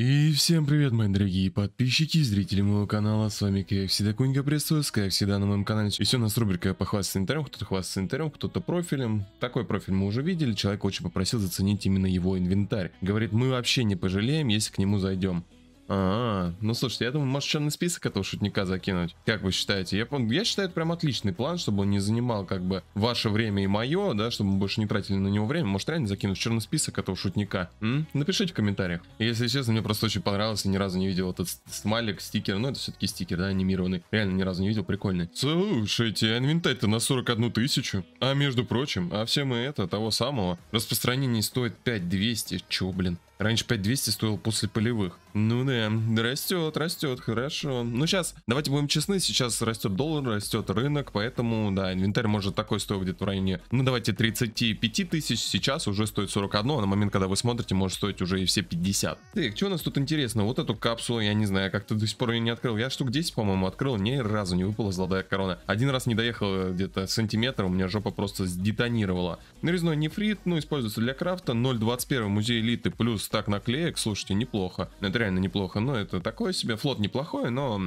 И всем привет, мои дорогие подписчики и зрители моего канала, с вами Кайф всегда Кунька приветствую, всегда на моем канале. И все у нас рубрика похвастаться инвентарем. кто-то хвастается инвентарем, кто-то профилем. Такой профиль мы уже видели, человек очень попросил заценить именно его инвентарь. Говорит, мы вообще не пожалеем, если к нему зайдем. А, -а, а, ну слушайте, я думаю, может черный список этого шутника закинуть. Как вы считаете? Я, я считаю, это прям отличный план, чтобы он не занимал как бы ваше время и мое, да, чтобы мы больше не тратили на него время. Может реально закинуть черный список этого шутника? М? Напишите в комментариях. Если честно, мне просто очень понравилось, я ни разу не видел этот смайлик, стикер, ну это все-таки стикер, да, анимированный. Реально ни разу не видел, прикольный. Слушайте, инвентарь-то на 41 тысячу. А между прочим, а все мы это, того самого. Распространение стоит 5200, чё, блин. Раньше 5200 стоил после полевых. Ну да, Э, растет, растет, хорошо. Ну, сейчас, давайте будем честны, сейчас растет доллар, растет рынок, поэтому, да, инвентарь может такой стоить где-то в районе, ну, давайте 35 тысяч, сейчас уже стоит 41, а на момент, когда вы смотрите, может стоить уже и все 50. Так, что у нас тут интересно? Вот эту капсулу, я не знаю, как-то до сих пор ее не открыл. Я штук 10, по-моему, открыл, ни разу не выпала золотая корона. Один раз не доехал э, где-то сантиметр, у меня жопа просто сдетонировала. Нарезной нефрит, ну, используется для крафта, 0.21 музей элиты плюс так наклеек, слушайте, неплохо. Это реально неплохо плохо, но это такое себе. Флот неплохой, но,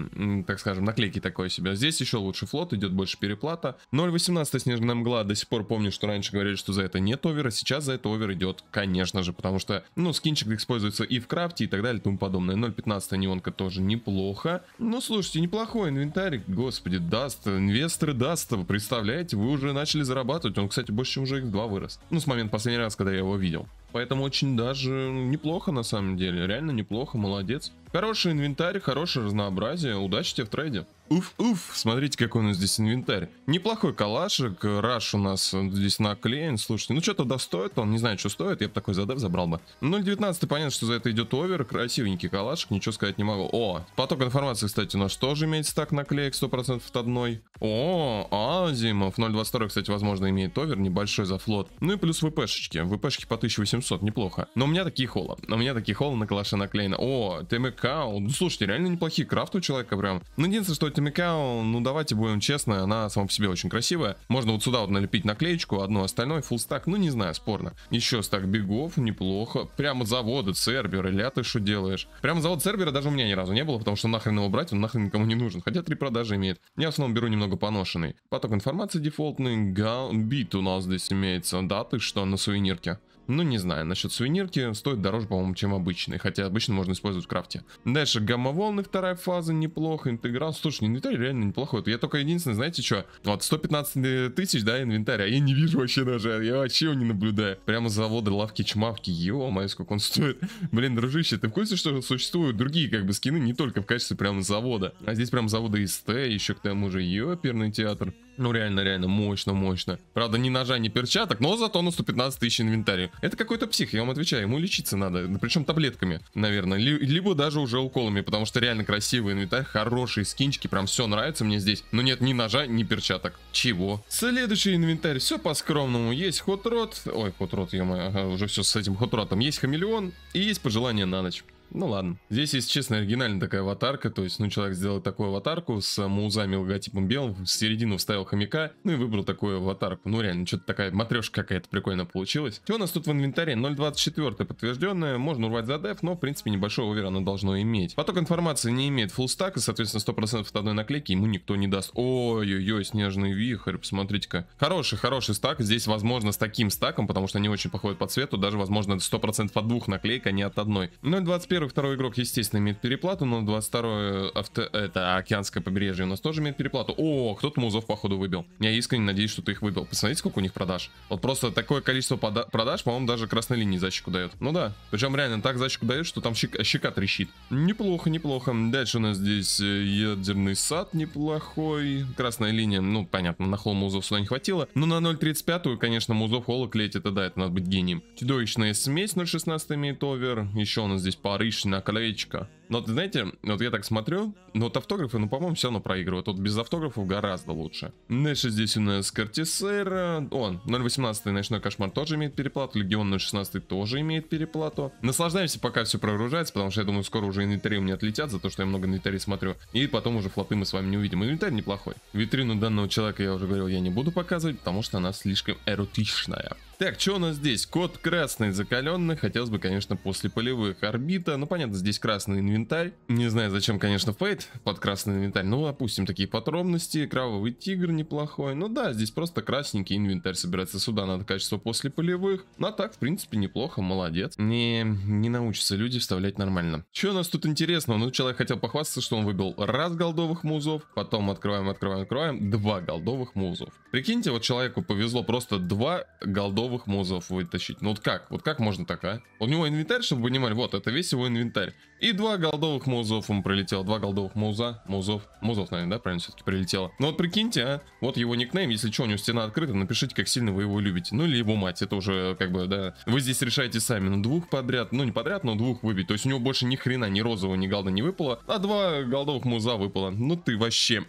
так скажем, наклейки такое себе. Здесь еще лучше флот, идет больше переплата. 0.18 снежная мгла. До сих пор помню, что раньше говорили, что за это нет овера. Сейчас за это овер идет, конечно же, потому что, ну, скинчик используется и в крафте, и так далее, и тому подобное. 0.15 неонка тоже неплохо. Ну, слушайте, неплохой инвентарь, господи, даст, инвесторы даст, представляете, вы уже начали зарабатывать. Он, кстати, больше, чем уже их два вырос. Ну, с момента последний раз, когда я его видел. Поэтому очень даже неплохо на самом деле, реально неплохо, молодец. Хороший инвентарь, хорошее разнообразие, удачи тебе в трейде. Уф-уф, смотрите, какой у нас здесь инвентарь. Неплохой калашик, раш у нас здесь наклеен, слушайте. Ну, что-то достоит он, не знаю, что стоит, я бы такой задав забрал бы. 0.19, понятно, что за это идет овер, красивенький калашик, ничего сказать не могу. О, поток информации, кстати, у нас тоже имеется так наклеек 100% от одной. О, Азимов, 0.22, кстати, возможно, имеет овер, небольшой за флот. Ну и плюс ВПшечки, ВПшечки по 1800, неплохо. Но у меня такие холла, у меня такие холла на калаше наклеено. О, ТМК, ну, слушайте, реально неплохие крафты у человека прям. Ну, единственное, что Кита ну давайте будем честны, она сама по себе очень красивая. Можно вот сюда вот налепить наклеечку, одну, остальное фулстак, ну не знаю, спорно. Еще стак бегов, неплохо. Прямо заводы, сервера, ля ты что делаешь? Прямо завод сервера даже у меня ни разу не было, потому что нахрен его брать, он нахрен никому не нужен. Хотя три продажи имеет. Я в основном беру немного поношенный. Поток информации дефолтный, гал бит у нас здесь имеется. Да, ты что, на сувенирке? Ну, не знаю, насчет сувенирки стоит дороже, по-моему, чем обычный, хотя обычно можно использовать в крафте. Дальше гамма-волны, вторая фаза, неплохо, интеграл. Слушай, инвентарь реально неплохой. Я только единственное, знаете что, вот 115 э, тысяч, да, инвентаря, я не вижу вообще даже, я вообще его не наблюдаю. Прямо заводы, лавки, чмавки, ё-моё, сколько он стоит. Блин, дружище, ты в курсе, что существуют другие как бы скины, не только в качестве прям завода. А здесь прям завода СТ, еще к тому же ёперный театр. Ну реально, реально, мощно, мощно. Правда, ни ножа, ни перчаток, но зато на 115 тысяч инвентаря. Это какой-то псих, я вам отвечаю, ему лечиться надо. Причем таблетками, наверное, либо даже уже уколами, потому что реально красивый инвентарь, хорошие скинчики, прям все нравится мне здесь. Но нет ни ножа, ни перчаток. Чего? Следующий инвентарь, все по-скромному. Есть хот-рот, ой, хот-рот, ё ага, уже все с этим хот-ротом. Есть хамелеон и есть пожелание на ночь. Ну ладно. Здесь, если честно, оригинальная такая аватарка. То есть, ну, человек сделал такую аватарку с э, музами, логотипом белым, в середину вставил хомяка, ну и выбрал такую аватарку. Ну реально, что-то такая матрешка какая-то прикольно получилась. Что у нас тут в инвентаре? 0.24 подтвержденная, можно урвать за деф, но, в принципе, небольшой овер оно должно иметь. Поток информации не имеет фуллстака, соответственно, 100% от одной наклейки ему никто не даст. Ой-ой-ой, снежный вихрь, посмотрите-ка. Хороший, хороший стак. Здесь, возможно, с таким стаком, потому что они очень походят по цвету, даже, возможно, 100% от двух наклеек, а не от одной. 0.21 первый, второй игрок, естественно, имеет переплату, но 22 авто... это океанское побережье у нас тоже имеет переплату. О, кто-то музов, походу, выбил. Я искренне надеюсь, что ты их выбил. Посмотрите, сколько у них продаж. Вот просто такое количество пода... продаж, по-моему, даже красной линии защику дает. Ну да, причем реально так защику дает, что там щека, щека трещит. Неплохо, неплохо. Дальше у нас здесь э, ядерный сад неплохой. Красная линия, ну понятно, на холм музов сюда не хватило. Но ну, на 0.35, конечно, музов холок летит, это да, это надо быть гением. Чудовищная смесь 0.16 имеет овер. Еще у нас здесь пары Кришна, колечко. Но знаете, вот я так смотрю, но вот автографы, ну, по-моему, все равно проигрывают. Вот без автографов гораздо лучше. Дальше здесь у нас Картисер. Он, 0.18 ночной кошмар тоже имеет переплату. Легион 0.16 тоже имеет переплату. Наслаждаемся, пока все прогружается, потому что я думаю, скоро уже инвентари у меня отлетят за то, что я много инвентарей смотрю. И потом уже флоты мы с вами не увидим. Инвентарь неплохой. Витрину данного человека, я уже говорил, я не буду показывать, потому что она слишком эротичная. Так, что у нас здесь? Код красный закаленный. Хотелось бы, конечно, после полевых орбита. Ну, понятно, здесь красный инвентарь инвентарь. Не знаю, зачем, конечно, фейт под красный инвентарь. Ну, опустим такие подробности. Кровавый тигр неплохой. Ну да, здесь просто красненький инвентарь собирается. Сюда надо качество после полевых. Ну а так, в принципе, неплохо, молодец. Не, не научатся люди вставлять нормально. Что у нас тут интересного? Ну, человек хотел похвастаться, что он выбил раз голдовых музов, потом открываем, открываем, открываем, два голдовых музов. Прикиньте, вот человеку повезло просто два голдовых музов вытащить. Ну вот как? Вот как можно так, а? У него инвентарь, чтобы вы понимали, вот, это весь его инвентарь. И два голдовых музов он прилетело. Два голдовых муза. Музов. Музов, наверное, да, правильно все-таки прилетело. Ну вот прикиньте, а. Вот его никнейм. Если что, у него стена открыта, напишите, как сильно вы его любите. Ну или его мать. Это уже как бы, да. Вы здесь решаете сами. Ну двух подряд. Ну не подряд, но двух выбить. То есть у него больше ни хрена, ни розового, ни голда не выпало. А два голдовых муза выпало. Ну ты вообще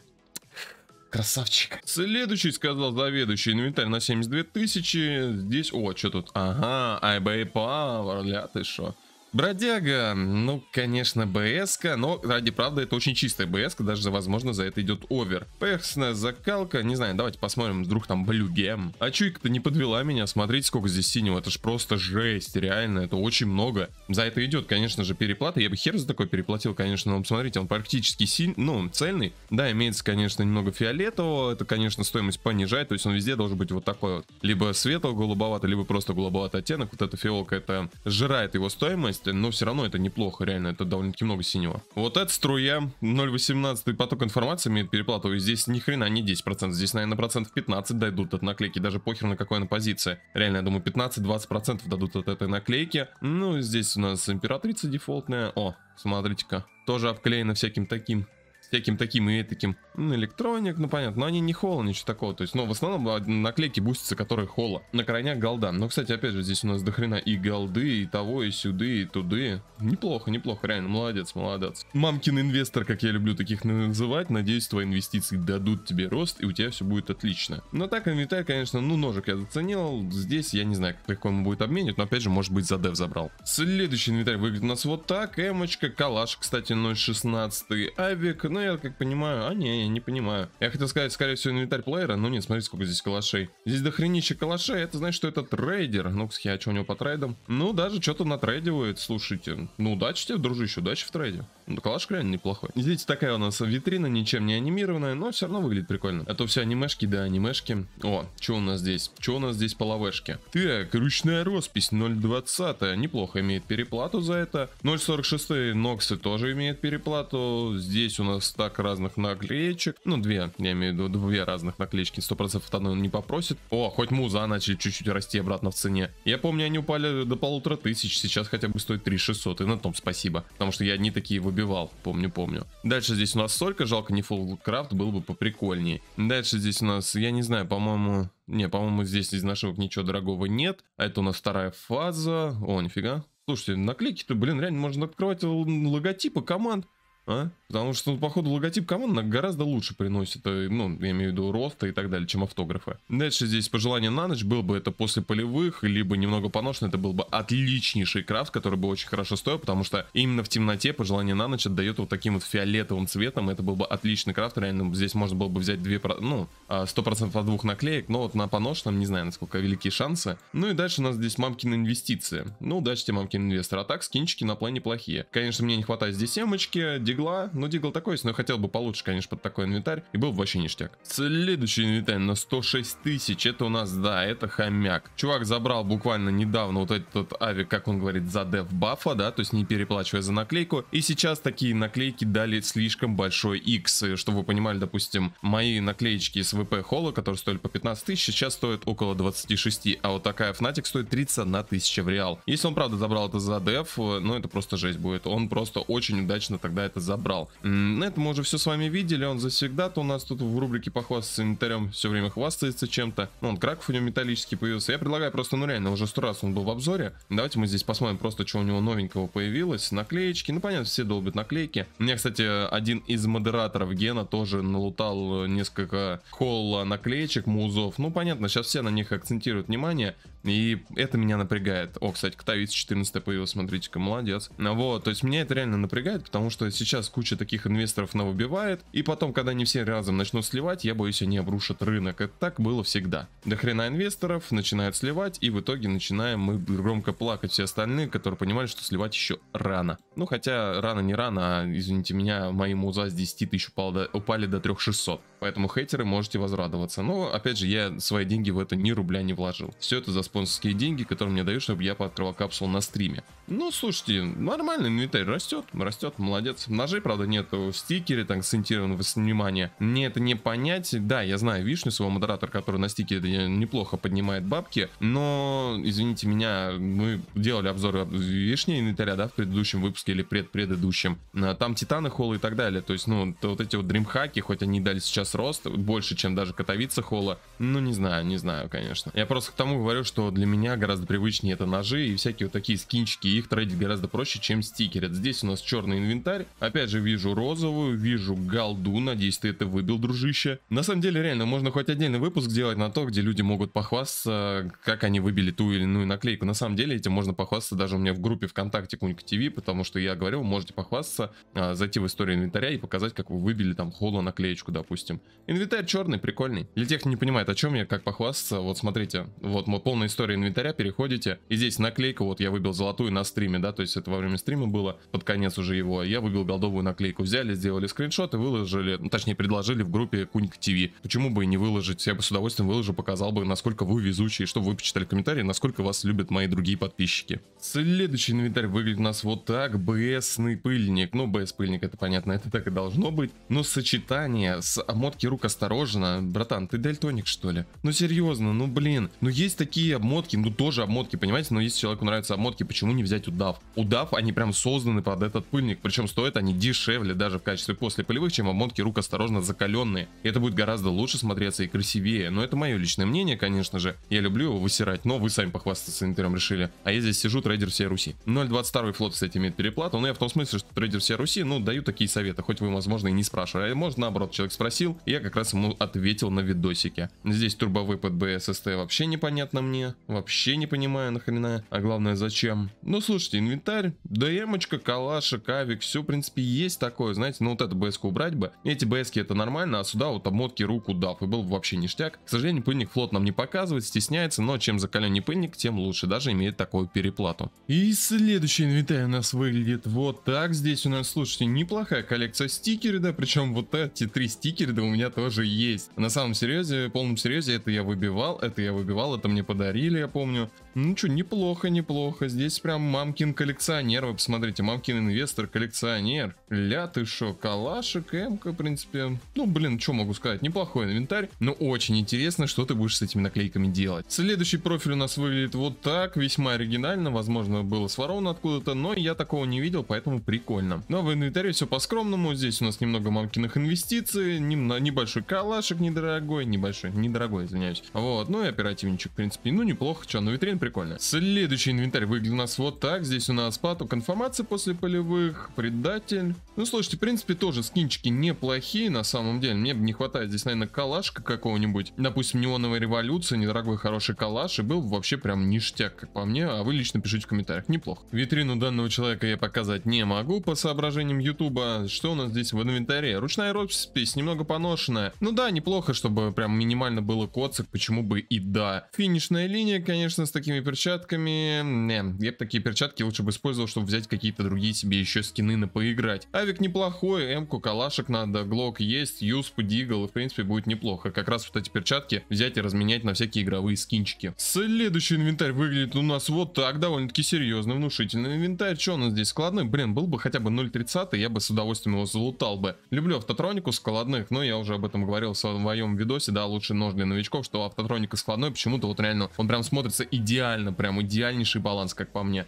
красавчик. Следующий сказал заведующий инвентарь на 72 тысячи. Здесь, о, что тут? Ага, айбэй павар, ля ты шо. Бродяга, ну, конечно, бс но ради правды это очень чистая бс даже, возможно, за это идет овер. Персная закалка, не знаю, давайте посмотрим, вдруг там блюгем. А чуйка-то не подвела меня, смотрите, сколько здесь синего, это ж просто жесть, реально, это очень много. За это идет, конечно же, переплата, я бы хер за такой переплатил, конечно, но смотрите, он практически синий, ну, цельный. Да, имеется, конечно, немного фиолетового, это, конечно, стоимость понижает, то есть он везде должен быть вот такой вот. Либо светло-голубоватый, либо просто голубоватый оттенок, вот эта фиолка, это жирает его стоимость, 11, но все равно это неплохо, реально, это довольно-таки много синего. Вот эта струя, 0.18 поток информации имеет переплату, и здесь ни хрена не 10%, здесь, наверное, процентов 15 дойдут от наклейки, даже похер на какой она позиция. Реально, я думаю, 15-20% дадут от этой наклейки. Ну, здесь у нас императрица дефолтная, о, смотрите-ка, тоже обклеена всяким таким всяким таким и таким. Ну, электроник, ну понятно, но они не холла, ничего такого. То есть, но ну, в основном наклейки бустятся, которые холла. На крайняк голда. Но, кстати, опять же, здесь у нас дохрена и голды, и того, и сюды, и туды. Неплохо, неплохо, реально, молодец, молодец. Мамкин инвестор, как я люблю таких называть. Надеюсь, твои инвестиции дадут тебе рост, и у тебя все будет отлично. Но так, инвентарь, конечно, ну, ножик я заценил. Здесь я не знаю, как он будет обменивать, но, опять же, может быть, за дев забрал. Следующий инвентарь выглядит у нас вот так. Эмочка, калаш, кстати, 0.16. Авик, ну, я как понимаю. А, не, я не понимаю. Я хотел сказать, скорее всего, инвентарь плеера. но нет, смотрите, сколько здесь калашей. Здесь дохренища калашей. Это значит, что это трейдер. ну кстати, я а что у него по трейдам? Ну, даже что-то натрейдивает, слушайте. Ну, удачи тебе, дружище, удачи в трейде. Ну, коллаж реально неплохой. Здесь такая у нас витрина, ничем не анимированная, но все равно выглядит прикольно. А то все анимешки, да, анимешки. О, что у нас здесь? Что у нас здесь по лавешке? Так, ручная роспись 0.20, неплохо имеет переплату за это. 0.46 Ноксы тоже имеет переплату. Здесь у нас так разных наклеечек. Ну, две, я имею в виду, две разных наклеечки. 100% от одной он не попросит. О, хоть муза начали чуть-чуть расти обратно в цене. Я помню, они упали до полутора тысяч, сейчас хотя бы стоит 3600, и на том спасибо. Потому что я не такие выбираю убивал, помню, помню. Дальше здесь у нас столько, жалко не фулкрафт, был бы поприкольней. Дальше здесь у нас, я не знаю, по-моему... Не, по-моему, здесь из нашего ничего дорогого нет. А это у нас вторая фаза. О, нифига. Слушайте, наклейки-то, блин, реально можно открывать логотипы команд. А? Потому что, ну, походу, логотип команды гораздо лучше приносит, э, ну, я имею в виду, роста и так далее, чем автографы. Дальше здесь пожелание на ночь. Был бы это после полевых, либо немного поношен, это был бы отличнейший крафт, который бы очень хорошо стоил, потому что именно в темноте пожелание на ночь отдает вот таким вот фиолетовым цветом. Это был бы отличный крафт, реально. Здесь можно было бы взять 2, ну, 100% а, от двух наклеек, но вот на поношенном не знаю, насколько велики шансы. Ну и дальше у нас здесь мамкины инвестиции. Ну, дальше тебе мамкин инвестор. А так, скинчики на плане плохие. Конечно, мне не хватает здесь семочки, дигла, ну, дигл такой есть, но хотел бы получше, конечно, под такой инвентарь. И был бы вообще ништяк. Следующий инвентарь на 106 тысяч. Это у нас, да, это хомяк. Чувак забрал буквально недавно вот этот авик, как он говорит, за деф бафа, да, то есть не переплачивая за наклейку. И сейчас такие наклейки дали слишком большой X. Чтобы вы понимали, допустим, мои наклеечки с ВП Холла, которые стоили по 15 тысяч, сейчас стоят около 26, а вот такая Fnatic стоит 31 тысяча в реал. Если он, правда, забрал это за деф, э, ну, это просто жесть будет. Он просто очень удачно тогда это забрал. На этом мы уже все с вами видели. Он завсегда-то у нас тут в рубрике похвастаться инвентарем все время хвастается чем-то. Ну, он Краков у него металлический появился. Я предлагаю просто, ну реально, уже сто раз он был в обзоре. Давайте мы здесь посмотрим просто, что у него новенького появилось. Наклеечки. Ну, понятно, все долбят наклейки. У меня, кстати, один из модераторов Гена тоже налутал э, несколько холла наклеечек, музов. Ну, понятно, сейчас все на них акцентируют внимание. И это меня напрягает. О, кстати, Ктавиц 14 появился, смотрите-ка, молодец. Вот, то есть меня это реально напрягает, потому что сейчас куча тысяча таких инвесторов навыбивает, и потом, когда они все разом начнут сливать, я боюсь, они обрушат рынок. Это так было всегда. До хрена инвесторов начинают сливать, и в итоге начинаем мы громко плакать все остальные, которые понимали, что сливать еще рано. Ну, хотя рано не рано, а, извините меня, моему муза с 10 тысяч упали до, упали до 3600. Поэтому хейтеры можете возрадоваться. Но, опять же, я свои деньги в это ни рубля не вложил. Все это за спонсорские деньги, которые мне дают, чтобы я пооткрывал капсулу на стриме. Ну, слушайте, нормальный инвентарь растет, растет, молодец. Ножей, правда, нету в стикере, там, акцентированного внимания. Мне это не понять. Да, я знаю Вишню, своего модератора, который на стикере неплохо поднимает бабки, но, извините меня, мы делали обзоры Вишни инвентаря, да, в предыдущем выпуске или предпредыдущем. Там Титаны, Холлы и так далее. То есть, ну, вот эти вот дримхаки, хоть они дали сейчас рост, больше, чем даже Катовица Холла. Ну, не знаю, не знаю, конечно. Я просто к тому говорю, что для меня гораздо привычнее это ножи и всякие вот такие скинчики, их трейдить гораздо проще, чем стикеры. Здесь у нас черный инвентарь, опять же вижу розовую, вижу голду, надеюсь, ты это выбил, дружище. На самом деле, реально, можно хоть отдельный выпуск сделать на то, где люди могут похвастаться, как они выбили ту или иную наклейку. На самом деле, этим можно похвастаться даже у меня в группе ВКонтакте Кунька ТВ, потому что я говорил, можете похвастаться, а, зайти в историю инвентаря и показать, как вы выбили там холо наклеечку, допустим. Инвентарь черный, прикольный. Для тех, кто не понимает, о чем я, как похвастаться, вот смотрите, вот мы полная история инвентаря, переходите, и здесь наклейка, вот я выбил золотую на стриме, да, то есть это во время стрима было, под конец уже его, я выбил голдовую наклейку, взяли, сделали скриншот и выложили, ну, точнее предложили в группе Куньк ТВ. Почему бы и не выложить, я бы с удовольствием выложу, показал бы, насколько вы везучие, чтобы вы почитали комментарии, насколько вас любят мои другие подписчики. Следующий инвентарь выглядит у нас вот так, БСный пыльник, ну БС пыльник это понятно, это так и должно быть, но сочетание с мод обмотки рук осторожно. Братан, ты дельтоник что ли? Ну серьезно, ну блин. Ну есть такие обмотки, ну тоже обмотки, понимаете? Но если человеку нравятся обмотки, почему не взять удав? Удав, они прям созданы под этот пыльник. Причем стоят они дешевле даже в качестве после полевых, чем обмотки рук осторожно закаленные. И это будет гораздо лучше смотреться и красивее. Но это мое личное мнение, конечно же. Я люблю его высирать, но вы сами похвастаться интерьером решили. А я здесь сижу, трейдер всей Руси. 0.22 флот, кстати, имеет переплату. Но ну, я в том смысле, что трейдер всей Руси, ну, даю такие советы. Хоть вы, возможно, и не спрашивали. А может, наоборот, человек спросил, спросил, я как раз ему ответил на видосике. Здесь под БССТ вообще непонятно мне, вообще не понимаю нахрена, а главное зачем. Ну слушайте, инвентарь, ДМочка, калаш, кавик, все в принципе есть такое, знаете, ну вот эту БСку убрать бы. Эти БСки это нормально, а сюда вот обмотки руку дав, и был бы вообще ништяк. К сожалению, пыльник флот нам не показывает, стесняется, но чем закаленнее пыльник, тем лучше, даже имеет такую переплату. И следующий инвентарь у нас выглядит вот так. Здесь у нас, слушайте, неплохая коллекция стикеров, да, причем вот эти три стикера, у меня тоже есть. На самом серьезе, полном серьезе, это я выбивал, это я выбивал, это мне подарили, я помню. Ну что, неплохо, неплохо. Здесь прям мамкин коллекционер. Вы посмотрите, мамкин инвестор, коллекционер. Ля, ты шо, калашик, эмка, в принципе. Ну, блин, что могу сказать, неплохой инвентарь. Но очень интересно, что ты будешь с этими наклейками делать. Следующий профиль у нас выглядит вот так. Весьма оригинально, возможно, было своровано откуда-то, но я такого не видел, поэтому прикольно. Но ну, а в инвентаре все по-скромному. Здесь у нас немного мамкиных инвестиций, небольшой калашик недорогой, небольшой, недорогой, извиняюсь. Вот, ну и оперативничек, в принципе. Ну, неплохо, что, на витрин прикольно. Следующий инвентарь выглядит у нас вот так. Здесь у нас поток информации после полевых, предатель. Ну, слушайте, в принципе, тоже скинчики неплохие на самом деле. Мне бы не хватает здесь, наверное, калашка какого-нибудь. Допустим, неоновая революция, недорогой хороший калаш. И был вообще прям ништяк, как по мне. А вы лично пишите в комментариях. Неплохо. Витрину данного человека я показать не могу по соображениям ютуба. Что у нас здесь в инвентаре? Ручная роспись, немного поношенная. Ну да, неплохо, чтобы прям минимально было коцик, почему бы и да. Финишная линия, конечно, с таким такими перчатками... Не, я бы такие перчатки лучше бы использовал, чтобы взять какие-то другие себе еще скины на поиграть. Авик неплохой, Эмку, калашек надо, глок есть, юспу, дигл, и в принципе будет неплохо. Как раз вот эти перчатки взять и разменять на всякие игровые скинчики. Следующий инвентарь выглядит у нас вот так, довольно-таки серьезно, внушительный инвентарь. Что у нас здесь, складной? Блин, был бы хотя бы 0.30, я бы с удовольствием его залутал бы. Люблю автотронику складных, но я уже об этом говорил в своем видосе, да, лучше нож для новичков, что автотроника складной почему-то вот реально он прям смотрится идеально идеально, прям идеальнейший баланс, как по мне.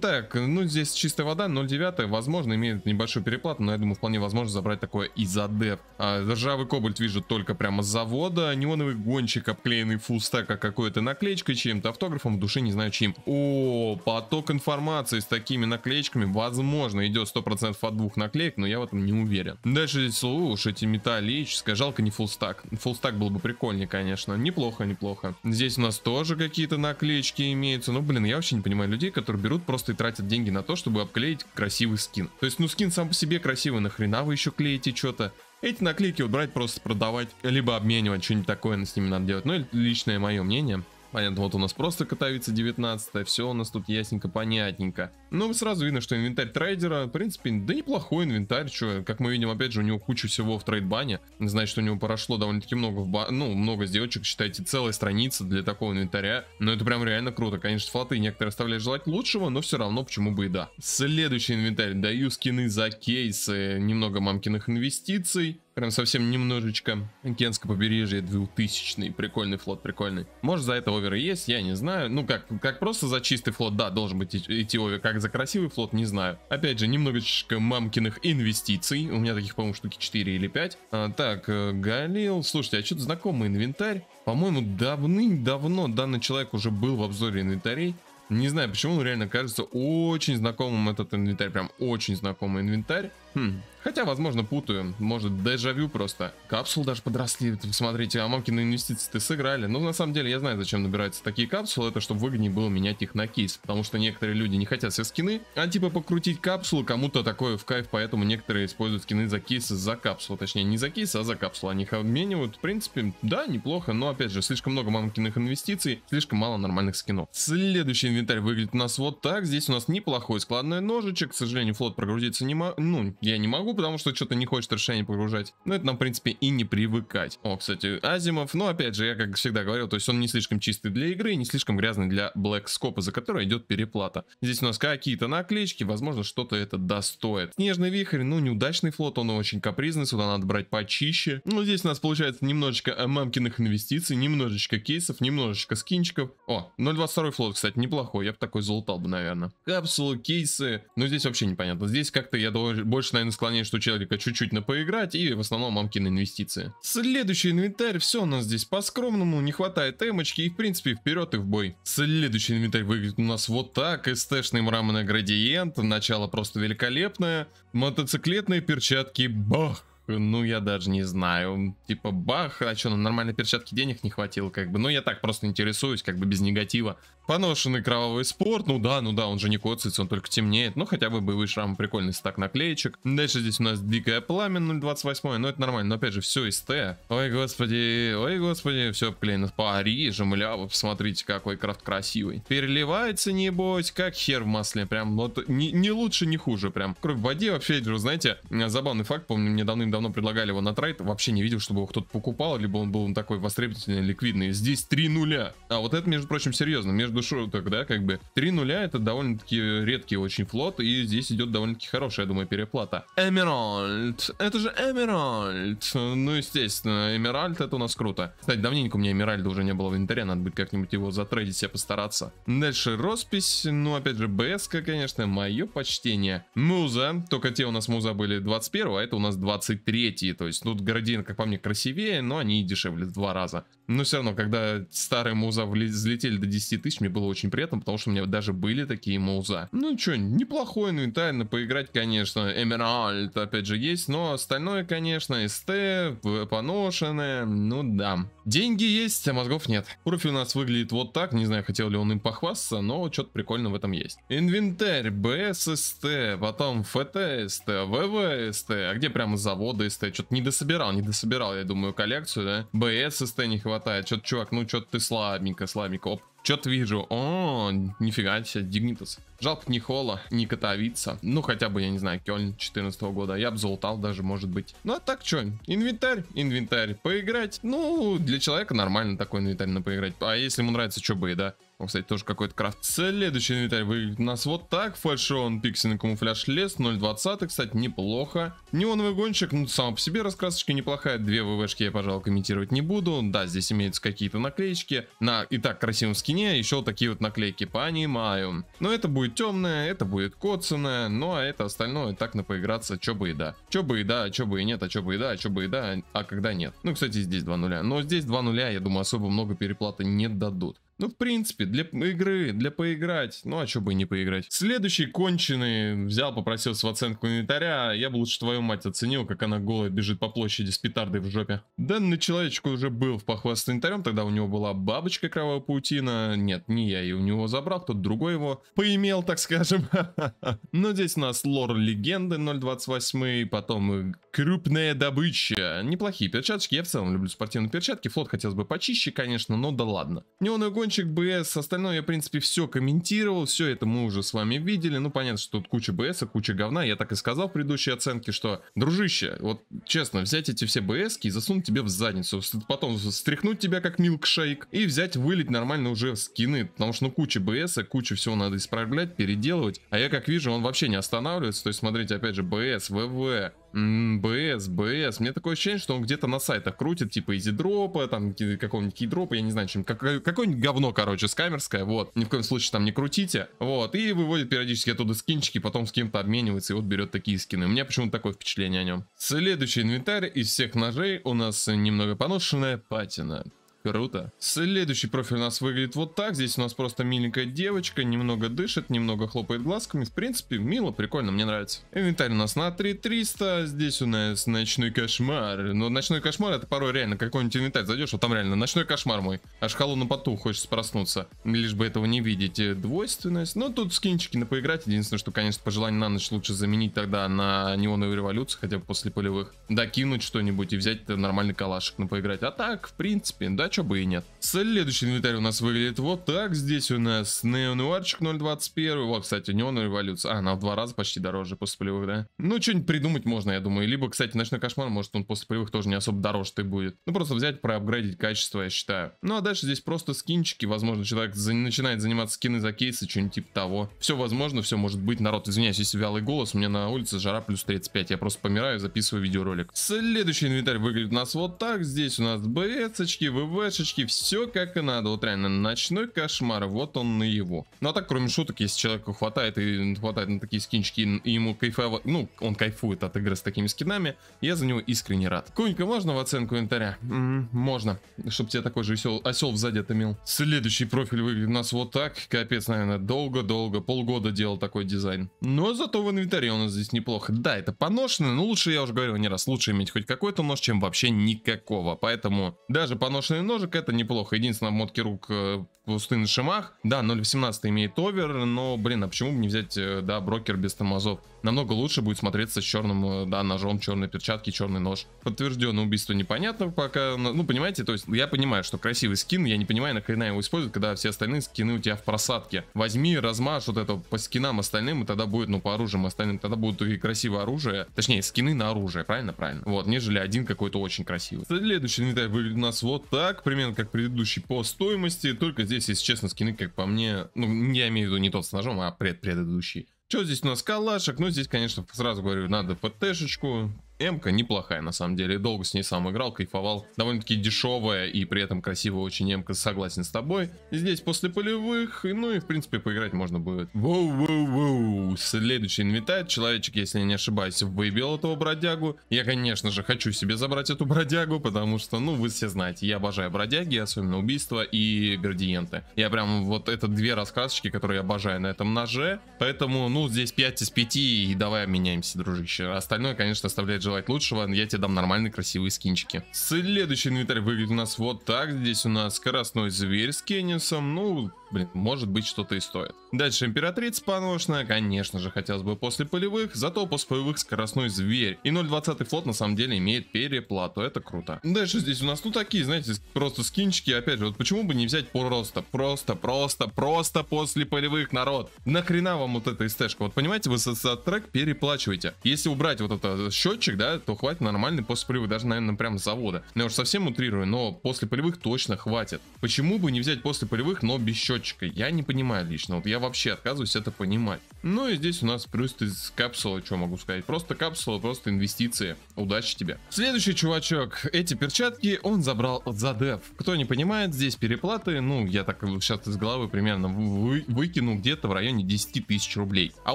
Так, ну здесь чистая вода, 0.9, возможно, имеет небольшую переплату, но я думаю, вполне возможно забрать такое из АД. А, ржавый кобальт вижу только прямо с завода, неоновый гонщик, обклеенный фулстека какой-то наклеечкой, чем-то автографом, в душе не знаю чем. О, поток информации с такими наклеечками, возможно, идет 100% от двух наклеек, но я в этом не уверен. Дальше здесь, слушайте, металлическая, жалко не фулстак. Фулстак был бы прикольнее, конечно, неплохо, неплохо. Здесь у нас тоже какие-то наклеечки, карточки имеются. Ну, блин, я вообще не понимаю людей, которые берут просто и тратят деньги на то, чтобы обклеить красивый скин. То есть, ну, скин сам по себе красивый, нахрена вы еще клеите что-то? Эти наклейки вот просто продавать, либо обменивать, что-нибудь такое с ними надо делать. Ну, личное мое мнение. Понятно, вот у нас просто катавица 19 все у нас тут ясненько, понятненько. Ну, сразу видно, что инвентарь трейдера, в принципе, да неплохой инвентарь, что, как мы видим, опять же, у него куча всего в трейдбане, значит, у него прошло довольно-таки много, в ба... ну, много сделочек, считайте, целая страница для такого инвентаря, но это прям реально круто, конечно, флоты некоторые оставляют желать лучшего, но все равно, почему бы и да. Следующий инвентарь, даю скины за кейсы, немного мамкиных инвестиций, Прям совсем немножечко. Кенское побережье 2000 -й. Прикольный флот, прикольный. Может за это оверы есть, я не знаю. Ну как, как просто за чистый флот, да, должен быть идти овер. Как за красивый флот, не знаю. Опять же, немножечко мамкиных инвестиций. У меня таких, по-моему, штуки 4 или 5. А, так, э, Галил. Слушайте, а что-то знакомый инвентарь. По-моему, давным-давно данный человек уже был в обзоре инвентарей. Не знаю, почему он реально кажется очень знакомым этот инвентарь. Прям очень знакомый инвентарь. Хм, Хотя, возможно, путаю. Может, дежавю просто. Капсулы даже подросли. Смотрите, а мамкины инвестиции-то сыграли. Но ну, на самом деле, я знаю, зачем набираются такие капсулы. Это чтобы выгоднее было менять их на кейс. Потому что некоторые люди не хотят все скины. А типа покрутить капсулу кому-то такое в кайф. Поэтому некоторые используют скины за кейсы, за капсулу, Точнее, не за кейсы, а за капсулу. Они их обменивают. В принципе, да, неплохо. Но, опять же, слишком много мамкиных инвестиций. Слишком мало нормальных скинов. Следующий инвентарь выглядит у нас вот так. Здесь у нас неплохой складной ножичек. К сожалению, флот прогрузиться не могу. Ну, я не могу могу, потому что что-то не хочет решение погружать. Но это нам, в принципе, и не привыкать. О, кстати, Азимов, Но ну, опять же, я как всегда говорил, то есть он не слишком чистый для игры, не слишком грязный для Black Scope, за который идет переплата. Здесь у нас какие-то наклеечки, возможно, что-то это достоит. Снежный вихрь, ну, неудачный флот, он очень капризный, сюда надо брать почище. Ну, здесь у нас получается немножечко э, мамкиных инвестиций, немножечко кейсов, немножечко скинчиков. О, 0.22 флот, кстати, неплохой, я бы такой залутал бы, наверное. Капсулы, кейсы, ну, здесь вообще непонятно. Здесь как-то я больше, наверное, склоняюсь конечно, у человека чуть-чуть на поиграть и в основном мамкины инвестиции. Следующий инвентарь, все у нас здесь по-скромному, не хватает эмочки и в принципе вперед и в бой. Следующий инвентарь выглядит у нас вот так, эстешный мраморный градиент, начало просто великолепное, мотоциклетные перчатки, бах! ну, я даже не знаю. Типа, бах, а что, на нормальной перчатки денег не хватило, как бы. Ну, я так просто интересуюсь, как бы без негатива. Поношенный кровавый спорт, ну да, ну да, он же не коцается, он только темнеет. Ну, хотя бы боевые шрамы, прикольный стак наклеечек. Дальше здесь у нас дикая пламя 0.28, ну, это нормально. Но, опять же, все из Т. Ой, господи, ой, господи, все обклеено Парижем, ляво, посмотрите, какой крафт красивый. Переливается, небось, как хер в масле, прям, вот, не, не лучше, не хуже, прям. Кровь в воде, вообще, знаете, забавный факт, помню, мне давным давно предлагали его на трейд, вообще не видел, чтобы его кто-то покупал, либо он был такой востребовательный, ликвидный. Здесь 3 нуля. А вот это, между прочим, серьезно, между шуток, да, как бы. 3 нуля это довольно-таки редкий очень флот, и здесь идет довольно-таки хорошая, я думаю, переплата. Эмеральд. Это же Эмеральд. Ну, естественно, Эмеральд это у нас круто. Кстати, давненько у меня Эмеральда уже не было в инвентаре, надо будет как-нибудь его затрейдить, себе постараться. Дальше роспись, ну, опять же, бс конечно, мое почтение. Муза, только те у нас муза были 21, а это у нас 20 третьи. То есть тут ну, Градиент, как по мне, красивее, но они дешевле в два раза. Но все равно, когда старые муза взлетели до 10 тысяч, мне было очень приятно, потому что у меня даже были такие муза. Ну что, неплохой ну, инвентарь, на поиграть, конечно, Эмеральд опять же есть, но остальное, конечно, СТ, поношенное, ну да. Деньги есть, а мозгов нет. Профи у нас выглядит вот так, не знаю, хотел ли он им похвастаться, но что-то прикольно в этом есть. Инвентарь, БССТ, потом ФТСТ, ВВСТ, а где прямо заводы СТ? Что-то не дособирал, не дособирал, я думаю, коллекцию, да? БССТ не хватает хватает. Что-то, чувак, ну что-то ты слабенько, слабенько. Оп, что-то вижу. О, нифига себе, Дигнитус. Жалко не Холла, не Катовица. Ну, хотя бы, я не знаю, Кёльн 14 -го года. Я бы залутал даже, может быть. Ну, а так что? Инвентарь, инвентарь. Поиграть. Ну, для человека нормально такой инвентарь на поиграть. А если ему нравится, что бы, да? Он, кстати, тоже какой-то крафт. Следующий инвентарь выглядит у нас вот так. Фальшион, пиксельный камуфляж, лес, 0.20, кстати, неплохо. Неоновый гонщик, ну, сама по себе раскрасочка неплохая. Две ВВшки я, пожалуй, комментировать не буду. Да, здесь имеются какие-то наклеечки. На и так красивом скине а еще такие вот наклейки, понимаю. Но это будет темное, это будет коцанное, ну, а это остальное так на поиграться, чё бы и да. Чё бы и да, а чё бы и нет, а чё бы и да, а чё бы и да, а когда нет. Ну, кстати, здесь 2 нуля. Но здесь 2 нуля, я думаю, особо много переплаты не дадут. Ну, в принципе, для игры, для поиграть. Ну, а что бы и не поиграть. Следующий конченый взял, попросился в оценку инвентаря. Я бы лучше твою мать оценил, как она голая бежит по площади с петардой в жопе. Данный человечек уже был в похваст инвентарем. Тогда у него была бабочка кровавая паутина. Нет, не я ее у него забрал. Кто-то другой его поимел, так скажем. Но здесь у нас лор легенды 028. Потом крупная добыча. Неплохие перчатки, Я в целом люблю спортивные перчатки. Флот хотелось бы почище, конечно, но да ладно. Неоновый разгончик БС, остальное я, в принципе, все комментировал, все это мы уже с вами видели, ну, понятно, что тут куча БС, куча говна, я так и сказал в предыдущей оценке, что, дружище, вот, честно, взять эти все БС и засунуть тебе в задницу, потом стряхнуть тебя как милкшейк и взять, вылить нормально уже скины, потому что, ну, куча БС, куча всего надо исправлять, переделывать, а я, как вижу, он вообще не останавливается, то есть, смотрите, опять же, БС, ВВ, БС, БС. Мне такое ощущение, что он где-то на сайтах крутит, типа изидропа, там какого-нибудь кейдропа, я не знаю, чем, как, какое-нибудь говно, короче, скамерское, вот. Ни в коем случае там не крутите, вот. И выводит периодически оттуда скинчики, потом с кем-то обменивается и вот берет такие скины. У меня почему-то такое впечатление о нем. Следующий инвентарь из всех ножей у нас немного поношенная патина. Круто. Следующий профиль у нас выглядит вот так. Здесь у нас просто миленькая девочка, немного дышит, немного хлопает глазками. В принципе, мило, прикольно, мне нравится. Инвентарь у нас на 3300. Здесь у нас ночной кошмар. Но ну, ночной кошмар это порой реально какой-нибудь инвентарь зайдешь, а там реально ночной кошмар мой. Аж холодно поту, хочется проснуться. Лишь бы этого не видеть. Э, двойственность. Но ну, тут скинчики на поиграть. Единственное, что, конечно, пожелание на ночь лучше заменить тогда на неоновую революцию, хотя бы после полевых. Докинуть что-нибудь и взять нормальный калашик на поиграть. А так, в принципе, да, а чё бы и нет. Следующий инвентарь у нас выглядит вот так. Здесь у нас неонуарчик 0.21. Вот, кстати, неон революция. А, она в два раза почти дороже после полевых, да? Ну, что-нибудь придумать можно, я думаю. Либо, кстати, ночной кошмар, может, он после полевых тоже не особо дороже ты будет. Ну, просто взять, проапгрейдить качество, я считаю. Ну, а дальше здесь просто скинчики. Возможно, человек за... начинает заниматься скины за кейсы, что-нибудь типа того. Все возможно, все может быть. Народ, извиняюсь, если вялый голос, мне на улице жара плюс 35. Я просто помираю, записываю видеоролик. Следующий инвентарь выглядит у нас вот так. Здесь у нас БСочки, ВВ ПВшечки, все как и надо. Вот реально, ночной кошмар, вот он на его. Ну а так, кроме шуток, если человеку хватает и хватает на такие скинчики, и ему кайфово, ну, он кайфует от игры с такими скинами, я за него искренне рад. Кунька, можно в оценку инвентаря? М -м, можно, чтобы тебе такой же осел, осел в сзади отымил. Следующий профиль выглядит у нас вот так. Капец, наверное, долго-долго, полгода делал такой дизайн. Но зато в инвентаре у нас здесь неплохо. Да, это поношенное, но лучше, я уже говорил не раз, лучше иметь хоть какой-то нож, чем вообще никакого. Поэтому даже поношенный нож ножек, это неплохо. Единственное, в мотке рук э, пустынный шимах. Да, 0.18 имеет овер, но, блин, а почему бы не взять, э, да, брокер без тормозов? намного лучше будет смотреться с черным, э, да, ножом, черной перчатки, черный нож. Подтвержденное убийство непонятно пока, ну, понимаете, то есть я понимаю, что красивый скин, я не понимаю, нахрена его использовать, когда все остальные скины у тебя в просадке. Возьми, размажь вот это по скинам остальным, и тогда будет, ну, по оружием остальным, тогда будут и красивое оружие, точнее, скины на оружие, правильно? Правильно. Вот, нежели один какой-то очень красивый. Следующий инвентарь выглядит у нас вот так, примерно как предыдущий по стоимости, только здесь, если честно, скины, как по мне, ну, я имею в виду не тот с ножом, а пред предыдущий. Что здесь у нас калашек? Ну, здесь, конечно, сразу говорю, надо ПТшечку. Эмка неплохая, на самом деле. Долго с ней сам играл, кайфовал. Довольно-таки дешевая и при этом красивая очень эмка, согласен с тобой. Здесь после полевых, ну и в принципе поиграть можно будет. Воу-воу-воу. Следующий инвентарь. Человечек, если я не ошибаюсь, выбил этого бродягу. Я, конечно же, хочу себе забрать эту бродягу, потому что, ну, вы все знаете, я обожаю бродяги, особенно убийства и градиенты. Я прям вот это две раскрасочки, которые я обожаю на этом ноже. Поэтому, ну, здесь 5 из 5 и давай меняемся, дружище. Остальное, конечно, оставляет желание желать лучшего, я тебе дам нормальные красивые скинчики. Следующий инвентарь выглядит у нас вот так. Здесь у нас скоростной зверь с Кеннисом. Ну, блин, может быть что-то и стоит. Дальше императрица поношенная, конечно же, хотелось бы после полевых, зато после полевых скоростной зверь. И 0.20 флот на самом деле имеет переплату, это круто. Дальше здесь у нас, ну такие, знаете, просто скинчики, опять же, вот почему бы не взять просто, просто, просто, просто после полевых, народ. Нахрена вам вот эта истешка, вот понимаете, вы за, за трек переплачиваете. Если убрать вот этот э, счетчик, да, то хватит нормальный после полевых, даже, наверное, прям с завода. Но я уж совсем утрирую, но после полевых точно хватит. Почему бы не взять после полевых, но без счетчика? датчика. Я не понимаю лично, вот я вообще отказываюсь это понимать. Ну и здесь у нас плюс из капсулы, что могу сказать. Просто капсула, просто инвестиции. Удачи тебе. Следующий чувачок. Эти перчатки он забрал за дев. Кто не понимает, здесь переплаты, ну, я так сейчас из головы примерно вы, выкину где-то в районе 10 тысяч рублей. А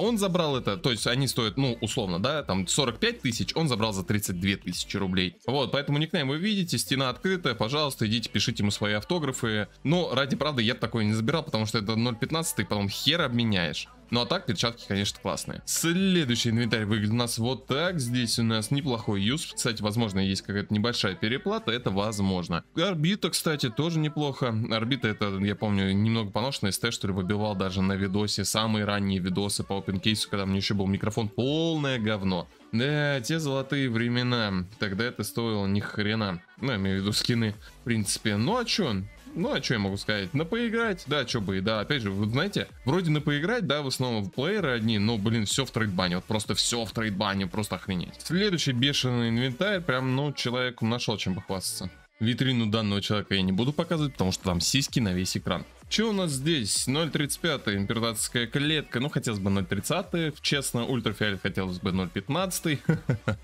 он забрал это, то есть они стоят, ну, условно, да, там 45 тысяч, он забрал за 32 тысячи рублей. Вот, поэтому никнейм вы видите, стена открытая, пожалуйста, идите, пишите ему свои автографы. Но ради правды я такой не забирал играл, потому что это 0.15, ты потом хер обменяешь. Ну а так, перчатки, конечно, классные. Следующий инвентарь выглядит у нас вот так. Здесь у нас неплохой юз. Кстати, возможно, есть какая-то небольшая переплата, это возможно. Орбита, кстати, тоже неплохо. Орбита, это, я помню, немного поношенный СТ, что ли, выбивал даже на видосе. Самые ранние видосы по Open Case, когда мне еще был микрофон, полное говно. Да, те золотые времена. Тогда это стоило ни хрена. Ну, я имею в виду скины, в принципе. Ну а чё, ну, а что я могу сказать? На поиграть, да, что бы, и да, опять же, вы знаете, вроде на поиграть, да, в основном в плееры одни, но, блин, все в трейдбане, вот просто все в трейдбане, просто охренеть. Следующий бешеный инвентарь, прям, ну, человеку нашел чем похвастаться. Витрину данного человека я не буду показывать, потому что там сиськи на весь экран. Че у нас здесь? 0.35 императорская клетка. Ну, хотелось бы 0.30. Честно, ультрафиолет хотелось бы 0.15.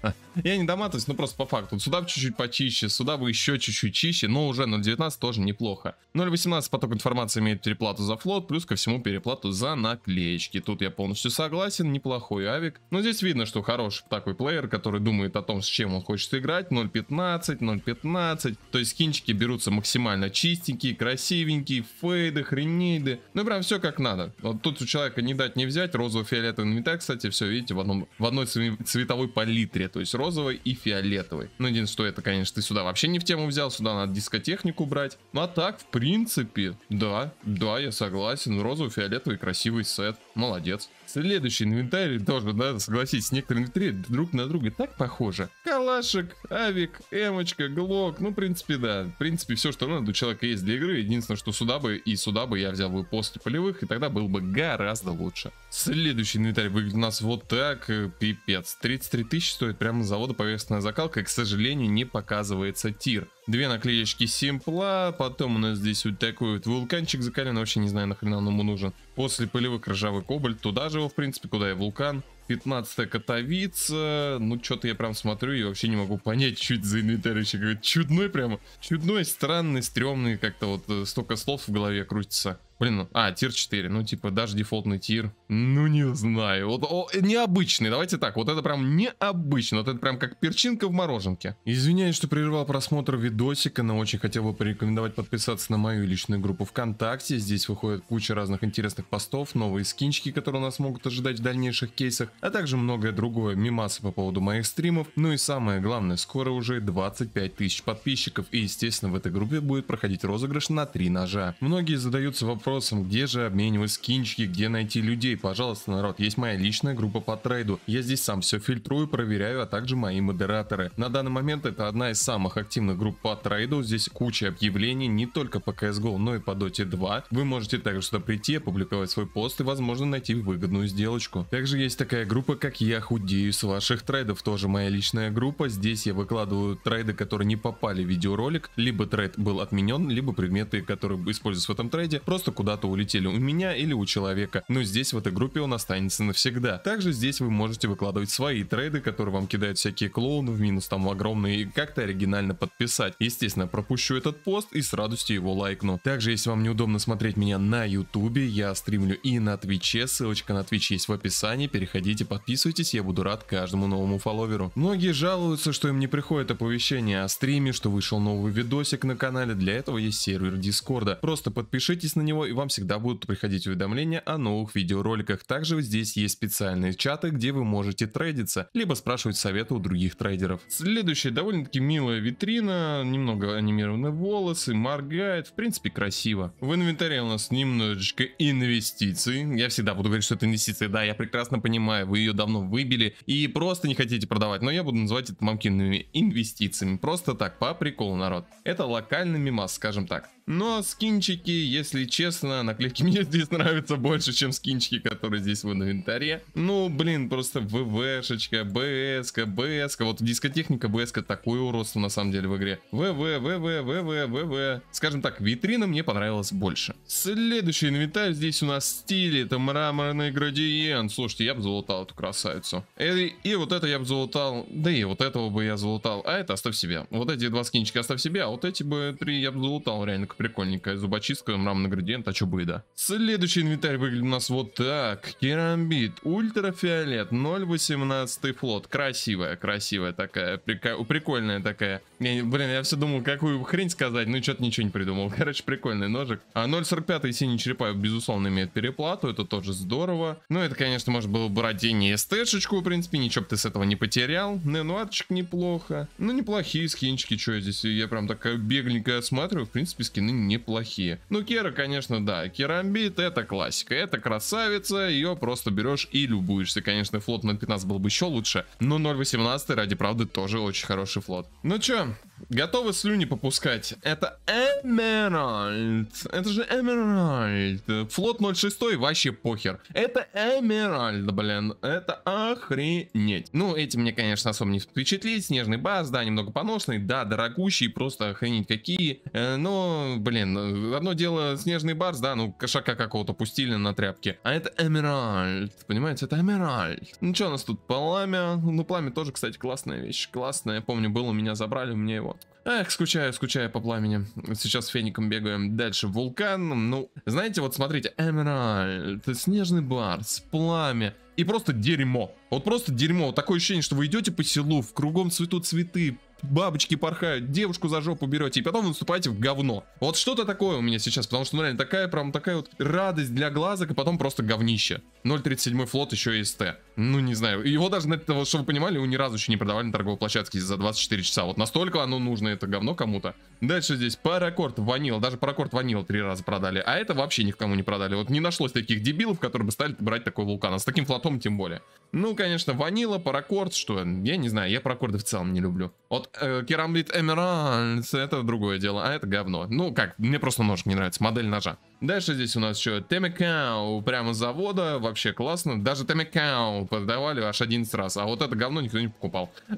Я не доматываюсь, ну просто по факту. Сюда чуть-чуть почище, сюда бы еще чуть-чуть чище, но уже 0.19 тоже неплохо. 0.18 поток информации имеет переплату за флот, плюс ко всему переплату за наклеечки. Тут я полностью согласен, неплохой авик. Но здесь видно, что хороший такой плеер, который думает о том, с чем он хочет играть. 0.15, 0.15. То есть кинчики берутся максимально чистенькие, красивенькие, фейд грейды, хренейды. Ну, прям все как надо. Вот тут у человека не дать не взять. Розово-фиолетовый инвентарь, кстати, все, видите, в, одном, в одной цветовой палитре. То есть розовый и фиолетовый. Ну, единственное, что это, конечно, ты сюда вообще не в тему взял. Сюда надо дискотехнику брать. Ну, а так, в принципе, да, да, я согласен. розово фиолетовый, красивый сет. Молодец. Следующий инвентарь тоже, да, согласитесь, некоторые инвентари друг на друга так похожи. Калашек, авик, эмочка, глок, ну, в принципе, да. В принципе, все, что надо у человека есть для игры. Единственное, что сюда бы и сюда бы я взял бы после полевых, и тогда было бы гораздо лучше. Следующий инвентарь выглядит у нас вот так, э, пипец. 33 тысячи стоит прямо с завода поверхностная закалка, и, к сожалению, не показывается тир. Две наклеечки симпла, потом у нас здесь вот такой вот вулканчик закален, вообще не знаю нахрена он ему нужен. После пылевых ржавый кобальт, туда же его в принципе, куда и вулкан. 15 катавица, ну что-то я прям смотрю и вообще не могу понять, чуть за инвентарь еще говорит, чудной прямо, чудной, странный, стрёмный, как-то вот э, столько слов в голове крутится. Блин, ну, а, тир 4, ну типа даже дефолтный тир, ну не знаю, вот о, необычный, давайте так, вот это прям необычно, вот это прям как перчинка в мороженке. Извиняюсь, что прерывал просмотр видосика, но очень хотел бы порекомендовать подписаться на мою личную группу ВКонтакте, здесь выходит куча разных интересных постов, новые скинчики, которые нас могут ожидать в дальнейших кейсах, а также многое другое, мимасы по поводу моих стримов, ну и самое главное, скоро уже 25 тысяч подписчиков, и естественно в этой группе будет проходить розыгрыш на три ножа. Многие задаются вопросом, вопросом, где же обменивать скинчики, где найти людей. Пожалуйста, народ, есть моя личная группа по трейду. Я здесь сам все фильтрую, проверяю, а также мои модераторы. На данный момент это одна из самых активных групп по трейду. Здесь куча объявлений не только по CSGO, но и по Dota 2. Вы можете также сюда прийти, опубликовать свой пост и, возможно, найти выгодную сделочку. Также есть такая группа, как я худею с ваших трейдов. Тоже моя личная группа. Здесь я выкладываю трейды, которые не попали в видеоролик. Либо трейд был отменен, либо предметы, которые используются в этом трейде, просто куда-то улетели у меня или у человека, но здесь в этой группе он останется навсегда. Также здесь вы можете выкладывать свои трейды, которые вам кидают всякие клоуны в минус там огромные, и как-то оригинально подписать. Естественно, пропущу этот пост и с радостью его лайкну. Также, если вам неудобно смотреть меня на ютубе, я стримлю и на твиче, ссылочка на твич есть в описании, переходите, подписывайтесь, я буду рад каждому новому фолловеру. Многие жалуются, что им не приходит оповещение о стриме, что вышел новый видосик на канале, для этого есть сервер дискорда. Просто подпишитесь на него и вам всегда будут приходить уведомления о новых видеороликах. Также здесь есть специальные чаты, где вы можете трейдиться, либо спрашивать советы у других трейдеров. Следующая довольно-таки милая витрина, немного анимированы волосы, моргает, в принципе красиво. В инвентаре у нас немножечко инвестиций. Я всегда буду говорить, что это инвестиции, да, я прекрасно понимаю, вы ее давно выбили и просто не хотите продавать, но я буду называть это мамкинными инвестициями. Просто так, по приколу, народ. Это локальный мимас, скажем так. Но скинчики, если честно, Соответственно, наклейки мне здесь нравятся больше, чем скинчики, которые здесь в инвентаре. Ну, блин, просто ВВшечка, БСК, БСК. Вот дискотехника БСК ка такой уродство на самом деле в игре. ВВ, ВВ, ВВ, ВВ. Скажем так, витрина мне понравилась больше. Следующий инвентарь здесь у нас стиль. Это мраморный градиент. Слушайте, я бы золотал эту красавицу. И, э, и вот это я бы золотал. Да и вот этого бы я золотал. А это оставь себе. Вот эти два скинчика оставь себе, а вот эти бы три я бы золотал Реально прикольненькая зубочистка, мраморный градиент а чё бы и да. Следующий инвентарь выглядит у нас вот так. Керамбит, ультрафиолет, 0.18 флот. Красивая, красивая такая, прик... прикольная такая. Я, блин, я все думал, какую хрень сказать, ну и что-то ничего не придумал. Короче, прикольный ножик. А 0.45 синий черепаев, безусловно, имеет переплату, это тоже здорово. Ну, это, конечно, можно было брать и не эстешечку, в принципе, ничего бы ты с этого не потерял. Ненуатчик неплохо. Ну, неплохие скинчики, что я здесь, я прям такая э, бегленько осматриваю, в принципе, скины неплохие. Ну, Кера, конечно, конечно, да, керамбит, это классика, это красавица, ее просто берешь и любуешься. Конечно, флот на 15 был бы еще лучше, но 0.18 ради правды тоже очень хороший флот. Ну чё, Готовы слюни попускать. Это Эмеральд. Это же Эмеральд. Флот 06 вообще похер. Это Эмеральд, блин. Это охренеть. Ну, этим мне, конечно, особо не впечатлить. Снежный бас, да, немного поношный, Да, дорогущий, просто охренеть какие. Э, но, блин, одно дело снежный барс, да, ну, кошака какого-то пустили на тряпке. А это Эмеральд, понимаете, это Эмеральд. Ну, что у нас тут, пламя? Ну, пламя тоже, кстати, классная вещь. Классная, Я помню, было, меня забрали, у меня его. Ах, скучаю, скучаю по пламени. Сейчас феником бегаем. Дальше вулкан. Ну, знаете, вот смотрите. Эмеральд, снежный барс, пламя. И просто дерьмо. Вот просто дерьмо. Такое ощущение, что вы идете по селу, в кругом цветут цветы, бабочки порхают, девушку за жопу берете, и потом выступаете в говно. Вот что-то такое у меня сейчас, потому что, ну, реально, такая прям такая вот радость для глазок, и потом просто говнище. 0.37 флот еще и СТ. Ну, не знаю. Его даже, на чтобы вы понимали, его ни разу еще не продавали на торговой площадке за 24 часа. Вот настолько оно нужно, это говно кому-то. Дальше здесь паракорд ванил. Даже паракорд ванил три раза продали. А это вообще никому не продали. Вот не нашлось таких дебилов, которые бы стали брать такой вулкан. А с таким флотом тем более. Ну, конечно, ванила, паракорд, что, я не знаю, я паракорды в целом не люблю. Вот э, керамбит эмеральдс, это другое дело, а это говно. Ну, как, мне просто ножик не нравится, модель ножа. Дальше здесь у нас еще Темекау прямо с завода, вообще классно. Даже Темекау продавали аж 11 раз, а вот это говно никто не покупал.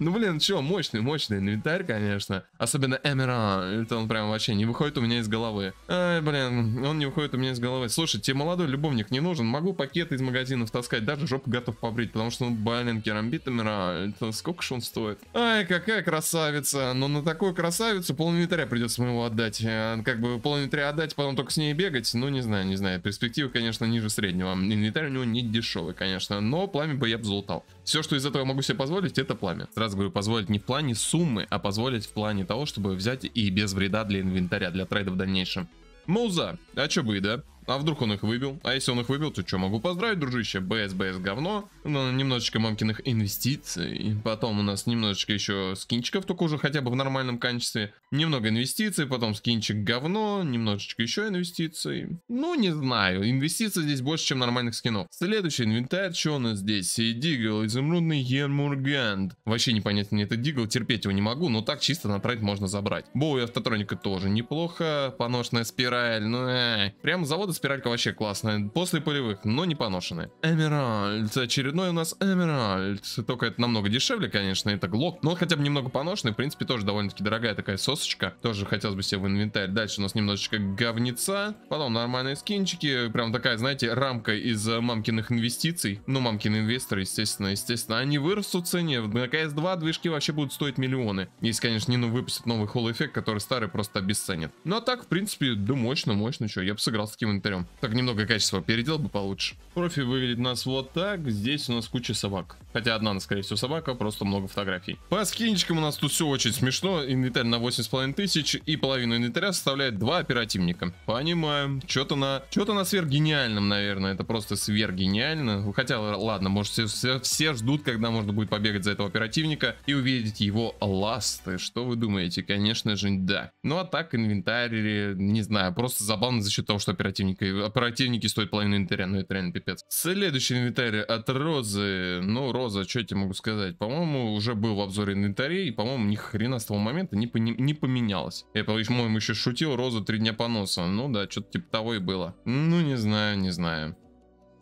Ну, блин, что, мощный, мощный инвентарь, конечно. Особенно Эмера, это он прям вообще не выходит у меня из головы. Ай, блин, он не выходит у меня из головы. Слушай, тебе молодой любовник не нужен, могу пакеты из магазинов таскать, даже жопу готов побрить, потому что, ну, блин, керамбит Эмера, это сколько же он стоит? Ай, какая красавица, но на такую красавицу пол инвентаря придется моего отдать. Э, как бы пол инвентаря отдать продать, потом только с ней бегать, ну, не знаю, не знаю. Перспективы, конечно, ниже среднего. Инвентарь у него не дешевый, конечно, но пламя бы я бы залутал. Все, что из этого могу себе позволить, это пламя. Сразу говорю, позволить не в плане суммы, а позволить в плане того, чтобы взять и без вреда для инвентаря, для трейда в дальнейшем. Муза, а чё бы, да? А вдруг он их выбил? А если он их выбил, то что, могу поздравить, дружище? бс бс говно. Ну, немножечко мамкиных инвестиций. Потом у нас немножечко еще скинчиков, только уже хотя бы в нормальном качестве. Немного инвестиций, потом скинчик говно, немножечко еще инвестиций. Ну, не знаю. Инвестиций здесь больше, чем нормальных скинов. Следующий инвентарь, что у нас здесь? Э, Дигл, изумрудный Ермургенд. Вообще непонятно мне это Дигл, терпеть его не могу, но так чисто натратить можно забрать. Боу и автотроника тоже неплохо. Поношная спираль, ну э. Прям завод спиралька вообще классная. После полевых, но не поношенная. Эмеральд. Очередной у нас Эмеральд. Только это намного дешевле, конечно, это глок. Но хотя бы немного поношенный. В принципе, тоже довольно-таки дорогая такая сосочка. Тоже хотелось бы себе в инвентарь. Дальше у нас немножечко говнеца. Потом нормальные скинчики. Прям такая, знаете, рамка из мамкиных инвестиций. Ну, мамкины инвесторы, естественно, естественно. Они вырастут в цене. На CS2 движки вообще будут стоить миллионы. Если, конечно, не ну, выпустят новый холл эффект, который старый просто обесценит. Ну, а так, в принципе, да мощно, мощно. Что, я бы сыграл с таким инвентарем. Так немного качество переделал бы получше. Профи выглядит нас вот так. Здесь у нас куча собак. Хотя одна, скорее всего, собака, просто много фотографий. По скинчикам у нас тут все очень смешно. Инвентарь на 8,5 тысяч и половину инвентаря составляет два оперативника. Понимаем. Что-то на... Что-то на сверхгениальном, наверное. Это просто сверхгениально. Хотя, ладно, может, все, все, все ждут, когда можно будет побегать за этого оперативника и увидеть его ласты. Что вы думаете? Конечно же, да. Ну а так, инвентарь, не знаю, просто забавно за счет того, что оперативник а Оперативники стоят половину инвентаря, ну это реально пипец. Следующий инвентарь от Розы. Ну, Роза, что я тебе могу сказать? По-моему, уже был в обзоре инвентарей, и, по-моему, ни хрена с того момента не, пони- не поменялось. Я, по-моему, еще шутил, Роза три дня по носу, Ну да, что-то типа того и было. Ну, не знаю, не знаю.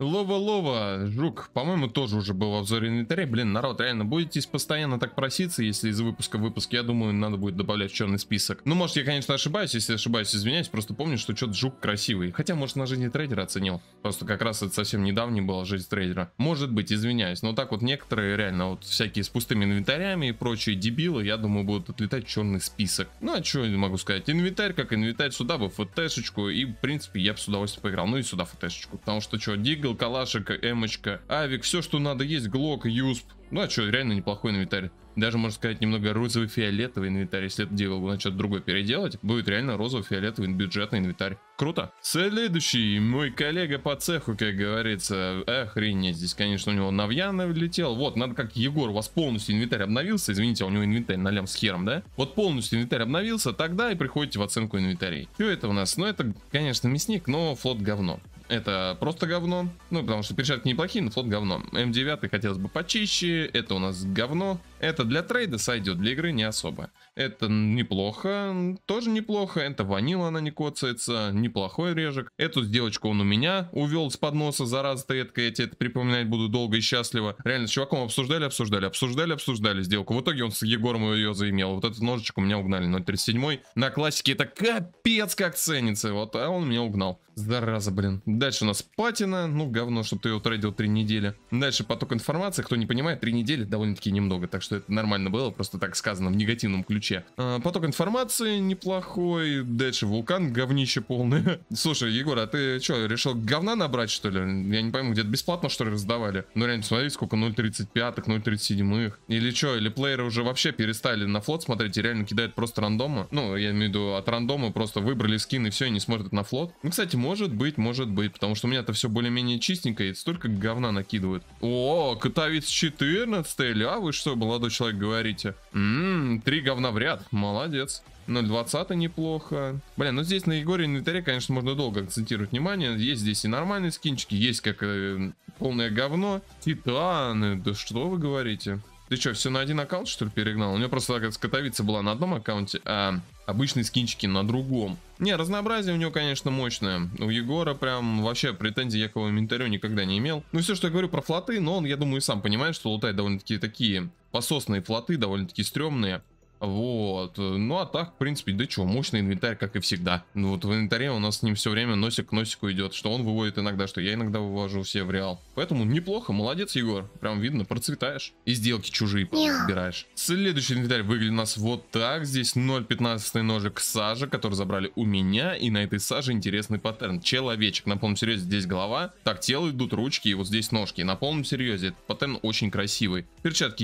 Лова-лова, жук, по-моему, тоже уже был в обзоре инвентаря. Блин, народ, реально, будете постоянно так проситься, если из выпуска в выпуск, я думаю, надо будет добавлять в черный список. Ну, может, я, конечно, ошибаюсь, если ошибаюсь, извиняюсь, просто помню, что что-то жук красивый. Хотя, может, на жизни трейдера оценил. Просто как раз это совсем недавний была жизнь трейдера. Может быть, извиняюсь, но так вот некоторые, реально, вот всякие с пустыми инвентарями и прочие дебилы, я думаю, будут отлетать в черный список. Ну, а что я могу сказать? Инвентарь как инвентарь, сюда бы фтшечку, и, в принципе, я бы с удовольствием поиграл. Ну и сюда фтшечку, потому что что, дигл Выстрел, калашик, эмочка, авик, все, что надо есть, глок, юсп. Ну а что, реально неплохой инвентарь. Даже, можно сказать, немного розово-фиолетовый инвентарь. Если это дело начнет другое переделать, будет реально розово-фиолетовый бюджетный инвентарь. Круто. Следующий, мой коллега по цеху, как говорится. Охренеть, здесь, конечно, у него Навьяна влетел. Вот, надо как Егор, у вас полностью инвентарь обновился. Извините, а у него инвентарь на лям с хером, да? Вот полностью инвентарь обновился, тогда и приходите в оценку инвентарей. Все это у нас, ну это, конечно, мясник, но флот говно это просто говно. Ну, потому что перчатки неплохие, но флот говно. М9 хотелось бы почище, это у нас говно. Это для трейда сойдет, для игры не особо. Это неплохо, тоже неплохо. Это ванила, она не коцается, неплохой режек. Эту сделочку он у меня увел с подноса, зараза ты редко, я тебе это припоминать буду долго и счастливо. Реально, с чуваком обсуждали, обсуждали, обсуждали, обсуждали сделку. В итоге он с Егором ее заимел. Вот этот ножичек у меня угнали, 0.37. На классике это капец как ценится, вот, а он меня угнал. Зараза, блин. Дальше у нас Патина, Ну, говно, что ты его тратил три недели. Дальше поток информации. Кто не понимает, три недели довольно-таки немного. Так что это нормально было, просто так сказано в негативном ключе. А, поток информации неплохой. Дальше вулкан, говнище полное. Слушай, Егор, а ты что, решил говна набрать, что ли? Я не пойму, где-то бесплатно, что ли, раздавали? Ну, реально, смотри, сколько 0.35, 0.37. Или что, или плееры уже вообще перестали на флот смотреть и реально кидают просто рандома? Ну, я имею в виду от рандома просто выбрали скин и все, и не смотрят на флот. Ну, кстати, может быть, может быть быть, потому что у меня это все более-менее чистенько, и столько говна накидывают. О, Катавиц 14 А вы что, молодой человек, говорите? Ммм, три говна в ряд, молодец. 0.20 неплохо. Блин, ну здесь на Егоре инвентаре, конечно, можно долго акцентировать внимание. Есть здесь и нормальные скинчики, есть как э, полное говно. Титаны, да что вы говорите? Ты что, все на один аккаунт, что ли, перегнал? У него просто так скотовица была на одном аккаунте, а обычные скинчики на другом. Не, разнообразие у него, конечно, мощное. У Егора прям вообще претензий я к его инвентарю никогда не имел. Ну, все, что я говорю про флоты, но он, я думаю, и сам понимает, что лутает довольно-таки такие пососные флоты, довольно-таки стрёмные. Вот. Ну а так, в принципе, да чего, мощный инвентарь, как и всегда. Ну вот в инвентаре у нас с ним все время носик к носику идет. Что он выводит иногда, что я иногда вывожу все в реал. Поэтому неплохо, молодец, Егор. Прям видно, процветаешь. И сделки чужие подбираешь. Следующий инвентарь выглядит у нас вот так. Здесь 0.15 ножик сажа, который забрали у меня. И на этой саже интересный паттерн. Человечек. На полном серьезе здесь голова. Так, тело идут, ручки, и вот здесь ножки. На полном серьезе. Этот паттерн очень красивый. Перчатки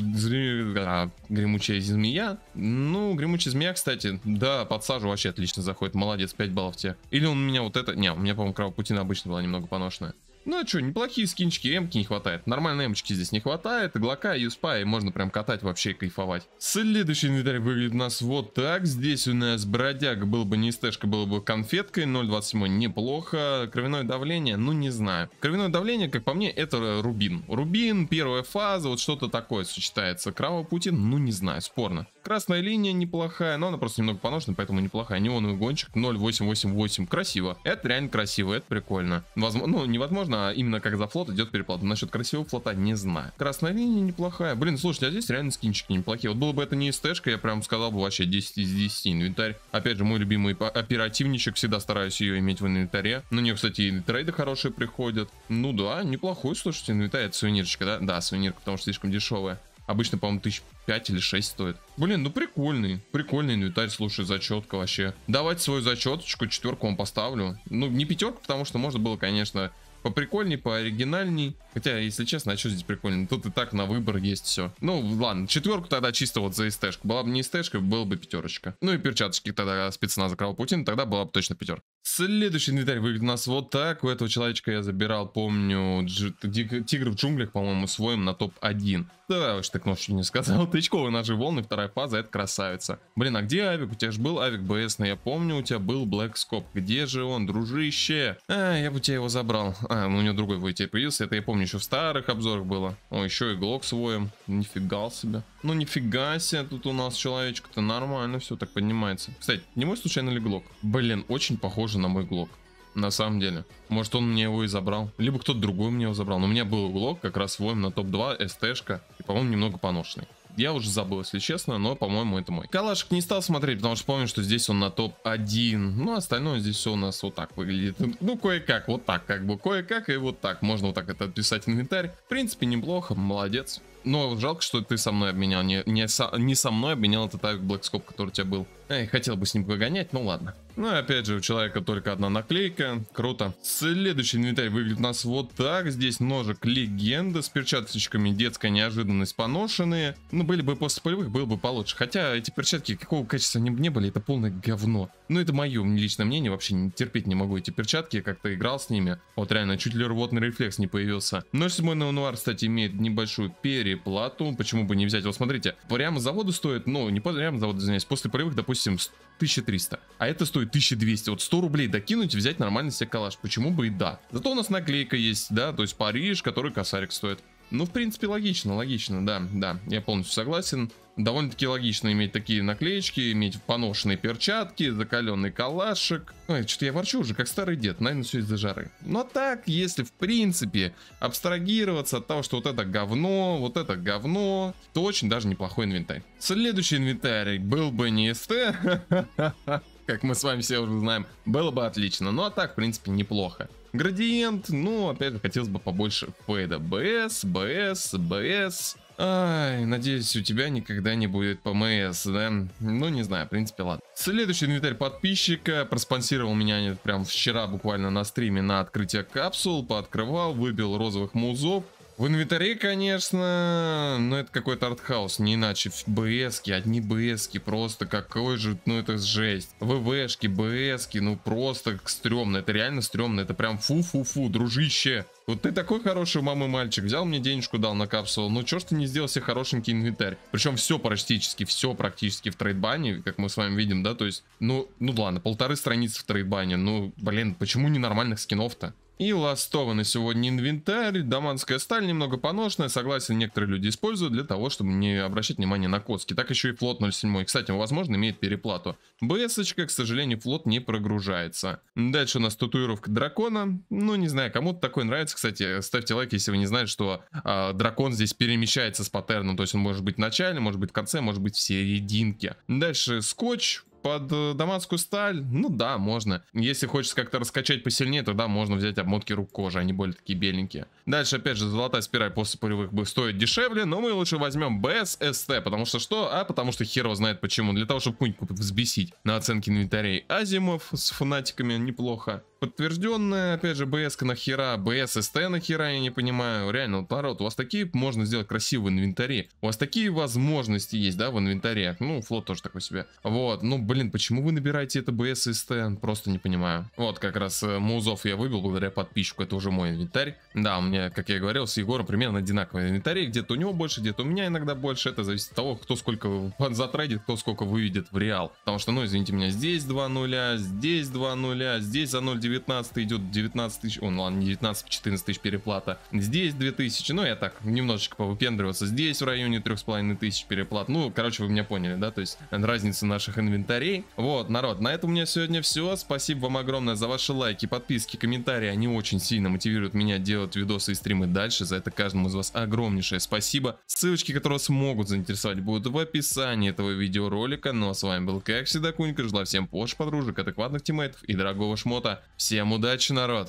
а, гремучая змея ну, гремучий змея, кстати, да, подсажу вообще отлично заходит. Молодец, 5 баллов тех. Или он у меня вот это... Не, у меня, по-моему, Кровопутина обычно была немного поношенная. Ну а что, неплохие скинчики, эмки не хватает. Нормальной эмочки здесь не хватает. Глока и юспа, и можно прям катать вообще и кайфовать. Следующий инвентарь выглядит у нас вот так. Здесь у нас бродяга, был бы не стэшка, было бы конфеткой. 0.27 неплохо. Кровяное давление, ну не знаю. Кровяное давление, как по мне, это рубин. Рубин, первая фаза, вот что-то такое сочетается. Кровопутин, ну не знаю, спорно. Красная линия неплохая, но она просто немного поношена, поэтому неплохая. Неоновый гонщик 0888. Красиво. Это реально красиво, это прикольно. Возможно, ну, невозможно, а именно как за флот идет переплата. Насчет красивого флота не знаю. Красная линия неплохая. Блин, слушайте, а здесь реально скинчики неплохие. Вот было бы это не СТшка, я прям сказал бы вообще 10 из 10 инвентарь. Опять же, мой любимый оперативничек, всегда стараюсь ее иметь в инвентаре. На нее, кстати, и трейды хорошие приходят. Ну да, неплохой, слушайте, инвентарь, это сувенирчика, да? Да, сувенир, потому что слишком дешевая. Обычно, по-моему, тысяч пять или шесть стоит. Блин, ну прикольный. Прикольный инвентарь, слушай, зачетка вообще. Давайте свою зачеточку, четверку вам поставлю. Ну, не пятерку, потому что можно было, конечно, поприкольней, пооригинальней. Хотя, если честно, а что здесь прикольно? Тут и так на выбор есть все. Ну, ладно, четверку тогда чисто вот за СТшку. Была бы не СТшка, была бы пятерочка. Ну и перчаточки тогда спецназа Крал Путин, тогда была бы точно пятерка. Следующий инвентарь выглядит у нас вот так. У этого человечка я забирал, помню, тигр в джунглях, по-моему, своим на топ-1. Да, уж так кнопочку не сказал. Тычковые ножи волны, вторая фаза, это красавица. Блин, а где Авик? У тебя же был Авик БС, но я помню, у тебя был Блэк Скоп. Где же он, дружище? А, я бы тебя его забрал. А, ну, у него другой тебе появился. Это я помню еще в старых обзорах было. О, еще и Глок своим. Нифига себе. Ну нифига себе, тут у нас человечек-то нормально все так поднимается. Кстати, не мой случайно ли глок? Блин, очень похоже на мой глок. На самом деле. Может он мне его и забрал. Либо кто-то другой мне его забрал. Но у меня был глок, как раз воин на топ-2, СТшка. И, по-моему, немного поношенный. Я уже забыл, если честно, но, по-моему, это мой. Калашек не стал смотреть, потому что помню, что здесь он на топ-1. Ну, остальное здесь все у нас вот так выглядит. Ну, кое-как, вот так, как бы, кое-как и вот так. Можно вот так это отписать инвентарь. В принципе, неплохо, молодец. Но ну, а жалко, что ты со мной обменял. Не, не, со, не со мной обменял этот Авик Блэкскоп, который у тебя был. Эй, хотел бы с ним погонять, ну ладно. Ну и опять же, у человека только одна наклейка. Круто. Следующий инвентарь выглядит у нас вот так. Здесь ножик легенда с перчаточками. Детская неожиданность поношенные. Ну, были бы после полевых, было бы получше. Хотя эти перчатки какого качества они не были, это полное говно. Ну, это мое личное мнение. Вообще не терпеть не могу эти перчатки. Как-то играл с ними. Вот реально, чуть ли рвотный рефлекс не появился. 07 Неонуар, кстати, имеет небольшую переплату. Почему бы не взять? Вот смотрите, прямо заводу стоит, ну, не прямо заводу, извиняюсь, после полевых, допустим, допустим, 1300. А это стоит 1200. Вот 100 рублей докинуть, взять нормально себе калаш. Почему бы и да. Зато у нас наклейка есть, да, то есть Париж, который косарик стоит. Ну, в принципе, логично, логично, да, да, я полностью согласен. Довольно-таки логично иметь такие наклеечки, иметь поношенные перчатки, закаленный калашик. Ой, что-то я ворчу уже, как старый дед, наверное, все из-за жары. Но так, если в принципе абстрагироваться от того, что вот это говно, вот это говно, то очень даже неплохой инвентарь. Следующий инвентарь был бы не СТ, как мы с вами все уже знаем, было бы отлично. Ну а так, в принципе, неплохо градиент, но опять же хотелось бы побольше фейда. БС, БС, БС. Ай, надеюсь, у тебя никогда не будет ПМС, да? Ну, не знаю, в принципе, ладно. Следующий инвентарь подписчика. Проспонсировал меня прям вчера буквально на стриме на открытие капсул. Пооткрывал, выбил розовых музов. В инвентаре, конечно, но это какой-то артхаус, не иначе. БСки, одни БСки, просто какой же, ну это жесть. ВВшки, БСки, ну просто стрёмно, это реально стрёмно, это прям фу-фу-фу, дружище. Вот ты такой хороший мамы мальчик, взял мне денежку, дал на капсулу, ну чё ж ты не сделал себе хорошенький инвентарь? Причем все практически, все практически в трейдбане, как мы с вами видим, да, то есть, ну, ну ладно, полторы страницы в трейдбане, ну, блин, почему не нормальных скинов-то? И ластова сегодня инвентарь. Даманская сталь немного поношенная. Согласен, некоторые люди используют для того, чтобы не обращать внимание на коски. Так еще и флот 07. Кстати, возможно, имеет переплату. БСочка, к сожалению, флот не прогружается. Дальше у нас татуировка дракона. Ну, не знаю, кому-то такой нравится. Кстати, ставьте лайк, если вы не знаете, что э, дракон здесь перемещается с паттерном. То есть он может быть в начале, может быть в конце, может быть в серединке. Дальше скотч под э, дамасскую сталь, ну да, можно. Если хочется как-то раскачать посильнее, тогда можно взять обмотки рук кожи, они более такие беленькие. Дальше, опять же, золотая спираль после пулевых бы стоит дешевле, но мы лучше возьмем БССТ, потому что что? А потому что Херо знает почему. Для того, чтобы куньку взбесить на оценке инвентарей азимов с фанатиками неплохо подтвержденная, опять же, БС нахера, БС СТ нахера, я не понимаю, реально, вот, народ, у вас такие можно сделать красивые инвентари, у вас такие возможности есть, да, в инвентарях, ну, флот тоже такой себе, вот, ну, блин, почему вы набираете это БС СТ, просто не понимаю, вот, как раз э, музов я выбил благодаря подписчику, это уже мой инвентарь, да, у меня, как я говорил, с Егором примерно одинаковый инвентарь. Где-то у него больше, где-то у меня иногда больше. Это зависит от того, кто сколько затрейдит, кто сколько выведет в реал. Потому что, ну, извините меня, здесь 2 нуля, здесь 2 нуля, здесь за 0,19 идет 19 тысяч, он, ну, ладно, не 19, 14 тысяч переплата. Здесь 2 тысячи, ну, я так, немножечко повыпендриваться. Здесь в районе 3,5 тысяч переплат. Ну, короче, вы меня поняли, да? То есть э, разница наших инвентарей. Вот, народ, на этом у меня сегодня все. Спасибо вам огромное за ваши лайки, подписки, комментарии. Они очень сильно мотивируют меня делать делать видосы и стримы дальше. За это каждому из вас огромнейшее спасибо. Ссылочки, которые смогут заинтересовать, будут в описании этого видеоролика. Ну а с вами был, как всегда, Кунька. Желаю всем Польш, подружек, адекватных тиммейтов и дорогого шмота. Всем удачи, народ!